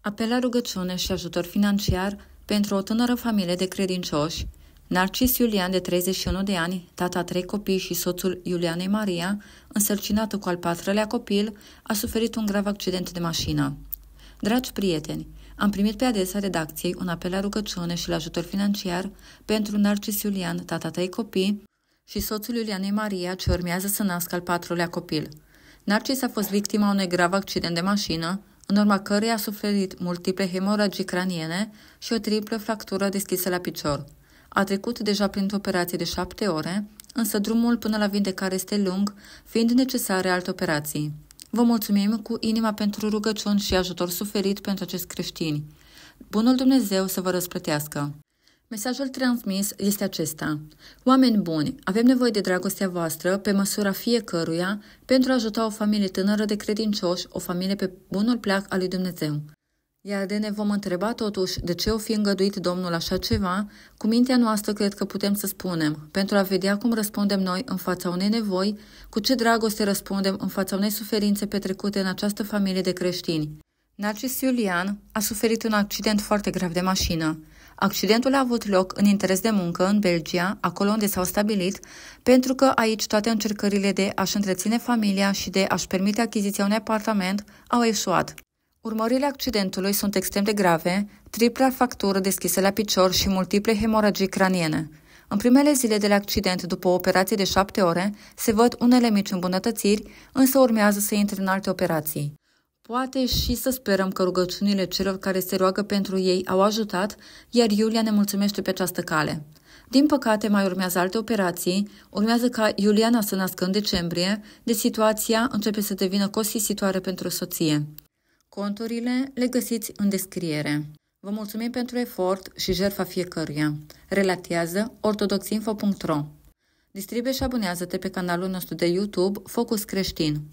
apel la rugăciune și ajutor financiar pentru o tânără familie de credincioși, Narcis Iulian, de 31 de ani, tata trei copii și soțul Iulianei Maria, însărcinată cu al patrulea copil, a suferit un grav accident de mașină. Dragi prieteni, am primit pe adresa redacției un apel la rugăciune și la ajutor financiar pentru Narcis Iulian, tata trei copii, și soțul Iulianei Maria, ce urmează să nască al patrulea copil. Narcis a fost victima unui grav accident de mașină, în urma căreia a suferit multiple hemoragii craniene și o triplă fractură deschisă la picior. A trecut deja printr-o operație de șapte ore, însă drumul până la vindecare este lung, fiind necesare alte operații. Vă mulțumim cu inima pentru rugăciuni și ajutor suferit pentru acești creștini. Bunul Dumnezeu să vă răsplătească! Mesajul transmis este acesta. Oameni buni, avem nevoie de dragostea voastră pe măsura fiecăruia pentru a ajuta o familie tânără de credincioși, o familie pe bunul plac al lui Dumnezeu. Iar de ne vom întreba totuși de ce o fi îngăduit Domnul așa ceva, cu mintea noastră cred că putem să spunem, pentru a vedea cum răspundem noi în fața unei nevoi, cu ce dragoste răspundem în fața unei suferințe petrecute în această familie de creștini. Narcis Iulian a suferit un accident foarte grav de mașină. Accidentul a avut loc în interes de muncă în Belgia, acolo unde s-au stabilit, pentru că aici toate încercările de a-și întreține familia și de a-și permite achiziția unui apartament au eșuat. Urmările accidentului sunt extrem de grave, tripla factură deschisă la picior și multiple hemoragii craniene. În primele zile de la accident, după o operație de șapte ore, se văd unele mici îmbunătățiri, însă urmează să intre în alte operații. Poate și să sperăm că rugăciunile celor care se roagă pentru ei au ajutat, iar Iulia ne mulțumește pe această cale. Din păcate, mai urmează alte operații, urmează ca Iuliana să nască în decembrie, de situația începe să devină costisitoare pentru soție. Conturile le găsiți în descriere. Vă mulțumim pentru efort și jertfa fiecăruia. Relatează ortodoxinfo.ro Distribuie și abonează-te pe canalul nostru de YouTube Focus Creștin.